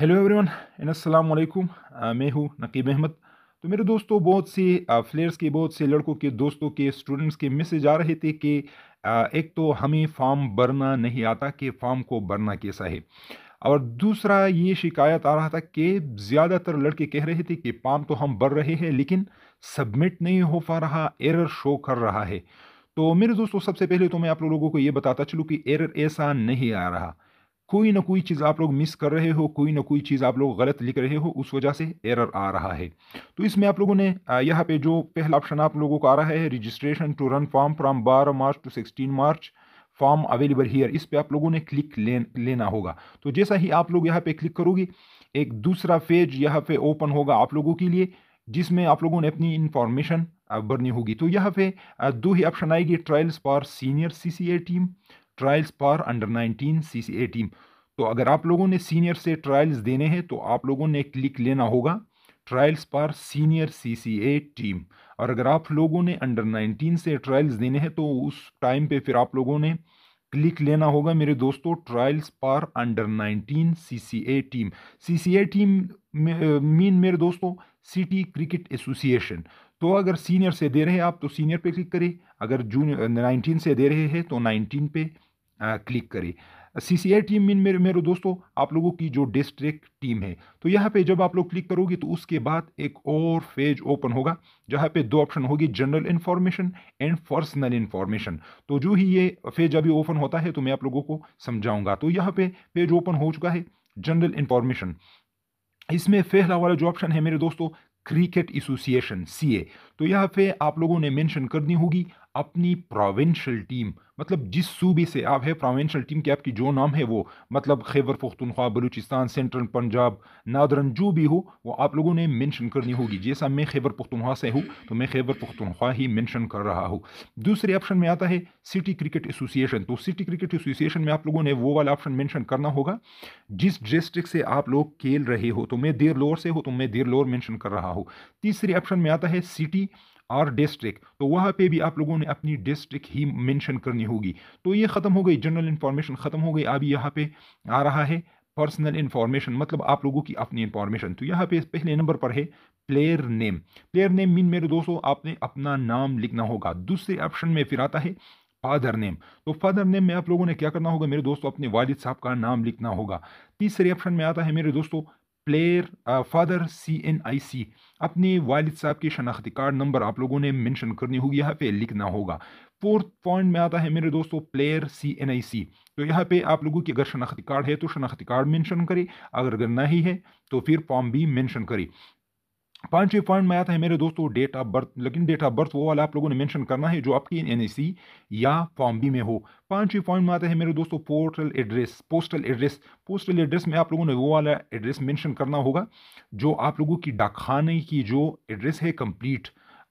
hello everyone अस्सलाम वालेकुम मैं हूँ नकीब अहमद तो मेरे दोस्तों बहुत से फ्लेयर्स uh, के बहुत से लड़कों के दोस्तों के स्टूडेंट्स के मैसेज आ रहे थे कि uh, एक तो हमें फॉर्म भरना नहीं आता कि फॉर्म को भरना कैसा है और दूसरा ये शिकायत आ रहा था कि ज़्यादातर लड़के कह रहे थे कि फॉर्म तो हम भर रहे हैं लेकिन सबमिट नहीं हो पा रहा एरर शो कर रहा है तो मेरे दोस्तों सबसे पहले तो मैं आप लोगों को ये बताता चलूँ कि एरर ऐसा नहीं आ रहा कोई ना कोई चीज़ आप लोग मिस कर रहे हो कोई ना कोई चीज़ आप लोग गलत लिख रहे हो उस वजह से एरर आ रहा है तो इसमें आप लोगों ने यहाँ पे जो पहला ऑप्शन आप लोगों को आ रहा है registration to run form from बारह March to sixteen March form available here इस पर आप लोगों ने क्लिक ले, लेना होगा तो जैसा ही आप लोग यहाँ पे क्लिक करोगे एक दूसरा पेज यहाँ पे ओपन होगा आप लोगों के लिए जिसमें आप लोगों ने अपनी इन्फॉर्मेशन भरनी होगी तो यहाँ पे दो ही ऑप्शन आएगी trials for senior CCA team trials पार अंडर 19 सीसीए टीम तो अगर आप लोगों ने सीनियर से ट्रायल्स देने हैं तो आप लोगों ने क्लिक लेना होगा ट्रायल्स पार सीनियर सीसीए टीम और अगर आप लोगों ने अंडर 19 से ट्रायल्स देने हैं तो उस टाइम पे फिर आप लोगों ने क्लिक लेना होगा मेरे दोस्तों ट्रायल्स पार under 19 CCA team CCA team mean मेरे दोस्तों सिटी क्रिकेट एसोसिएशन तो अगर सीनियर से दे रहे हैं आप तो सीनियर पे क्लिक करें अगर जूनियर 19 से दे रहे हैं तो 19 पे क्लिक करें सी सी आई टीम मीन मेरे मेरे दोस्तों आप लोगों की जो डिस्ट्रिक्ट टीम है तो यहाँ पे जब आप लोग क्लिक करोगे तो उसके बाद एक और पेज ओपन होगा जहाँ पे दो ऑप्शन होगी general information and personal information तो जो ही ये पेज अभी ओपन होता है तो मैं आप लोगों को समझाऊंगा तो यहाँ पे पेज ओपन हो चुका है जनरल इन्फॉर्मेशन इसमें फेहला वाला जो ऑप्शन है मेरे दोस्तों क्रिकेट एसोसिएशन सी तो यहाँ पे आप लोगों ने मेंशन करनी होगी अपनी प्रोविंशियल टीम मतलब जिस सूबे से आप है प्रोविंशियल टीम की आपकी जो नाम है वो मतलब खैबर पख्तनख्वा बलूचिस्तान सेंट्रल पंजाब नादरन जो भी हो वो आप लोगों ने मेंशन करनी होगी जैसा मैं खैबर पख्तनख्वा से हूँ तो मैं खैबर पख्तनख्वा ही मेंशन कर रहा हूँ दूसरे ऑप्शन में आता है सिटी क्रिकेट एसोसिएशन तो सिटी क्रिकेट एसोसिएशन में आप लोगों ने वो वाला ऑप्शन मैंशन करना होगा जिस डिस्ट्रिक्ट से आप लोग खेल रहे हो तो मैं देर लोअर से हूँ तो मैं देर लोअर मैंशन कर रहा हूँ तीसरे ऑप्शन में आता है सिटी और डिस्ट्रिक्ट तो वहाँ पे भी आप लोगों ने अपनी डिस्ट्रिक्ट ही मेंशन करनी होगी तो ये ख़त्म हो गई जनरल इन्फॉर्मेशन ख़त्म हो गई अभी यहाँ पे आ रहा है पर्सनल इन्फॉर्मेशन मतलब आप लोगों की अपनी इन्फॉर्मेशन तो यहाँ पे पहले नंबर पर है player name player name mean मेरे दोस्तों आपने अपना नाम लिखना होगा दूसरे ऑप्शन में फिर आता है फादर नेम तो फादर नेम में आप लोगों ने क्या करना होगा मेरे दोस्तों अपने वालिद साहब का नाम लिखना होगा तीसरे ऑप्शन में आता है मेरे दोस्तों player father C N I C अपने वालिद साहब के शनाख्ती कार्ड नंबर आप लोगों ने मेंशन करनी होगी यहाँ पे लिखना होगा फोर्थ पॉइंट में आता है मेरे दोस्तों प्लेयर सी एन आई सी तो यहाँ पे आप लोगों की अगर शनाख्ती कार्ड है तो शनाख्ती कार्ड मेंशन करें अगर अगर नहीं है तो फिर फॉर्म भी मेंशन करें पांचवें पॉइंट में आता है मेरे दोस्तों डेट ऑफ बर्थ लेकिन डेट ऑफ बर्थ वो वाला आप लोगों ने मेंशन करना है जो आपकी एन या फॉर्म बी में हो पांचवें पॉइंट में आता है मेरे दोस्तों portal address postal address postal address में आप लोगों ने वो वाला एड्रेस मेंशन करना होगा जो आप लोगों की डाकखाने की जो एड्रेस है कम्प्लीट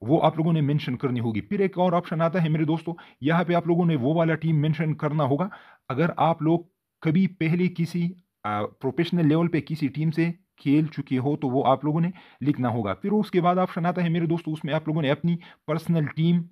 वो आप लोगों ने मैंशन करनी होगी फिर एक और ऑप्शन आता है मेरे दोस्तों यहाँ पर आप लोगों ने वो वाला टीम मैंशन करना होगा अगर आप लोग कभी पहले किसी प्रोफेशनल लेवल पर किसी टीम से खेल चुके हो तो वो आप लोगों ने लिखना होगा फिर उसके बाद ऑप्शन आता है मेरे दोस्तों उसमें आप लोगों ने अपनी पर्सनल टीम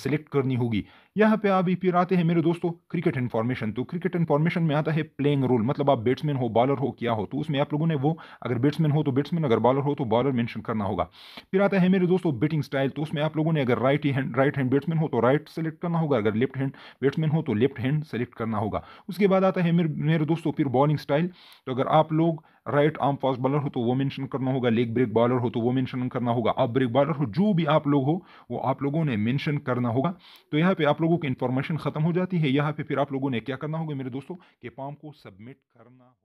सेलेक्ट करनी होगी यहाँ पे अभी फिर आते हैं मेरे दोस्तों क्रिकेट इन्फॉर्मेशन तो क्रिकेट इन्फॉर्मेशन में आता है प्लेइंग रोल मतलब आप बैट्समैन हो बॉलर हो क्या हो तो उसमें आप लोगों ने वो अगर बैट्समैन हो तो बैट्समैन अगर बॉलर हो तो बॉलर मेंशन करना होगा फिर आता है मेरे दोस्तों बैटिंग स्टाइल तो उसमें आप लोगों ने अगर right hand right hand batsman हो तो राइट सेलेक्ट करना होगा अगर लेफ्ट हैंड बैट्समैन हो तो लेफ्ट हैंड सेलेक्ट करना होगा उसके बाद आता है मेरे दोस्तों फिर बॉलिंग स्टाइल तो अगर आप लोग राइट आर्म फास्ट बॉलर हो तो वो मेंशन करना होगा लेग ब्रेक बॉलर हो तो वो मेंशन करना होगा आप ब्रेक बॉलर हो जो भी आप लोग हो वो आप लोगों ने मेंशन करना होगा तो यहाँ पे आप लोगों की इन्फॉर्मेशन ख़त्म हो जाती है यहाँ पे फिर आप लोगों ने क्या करना होगा मेरे दोस्तों के पाम को सबमिट करना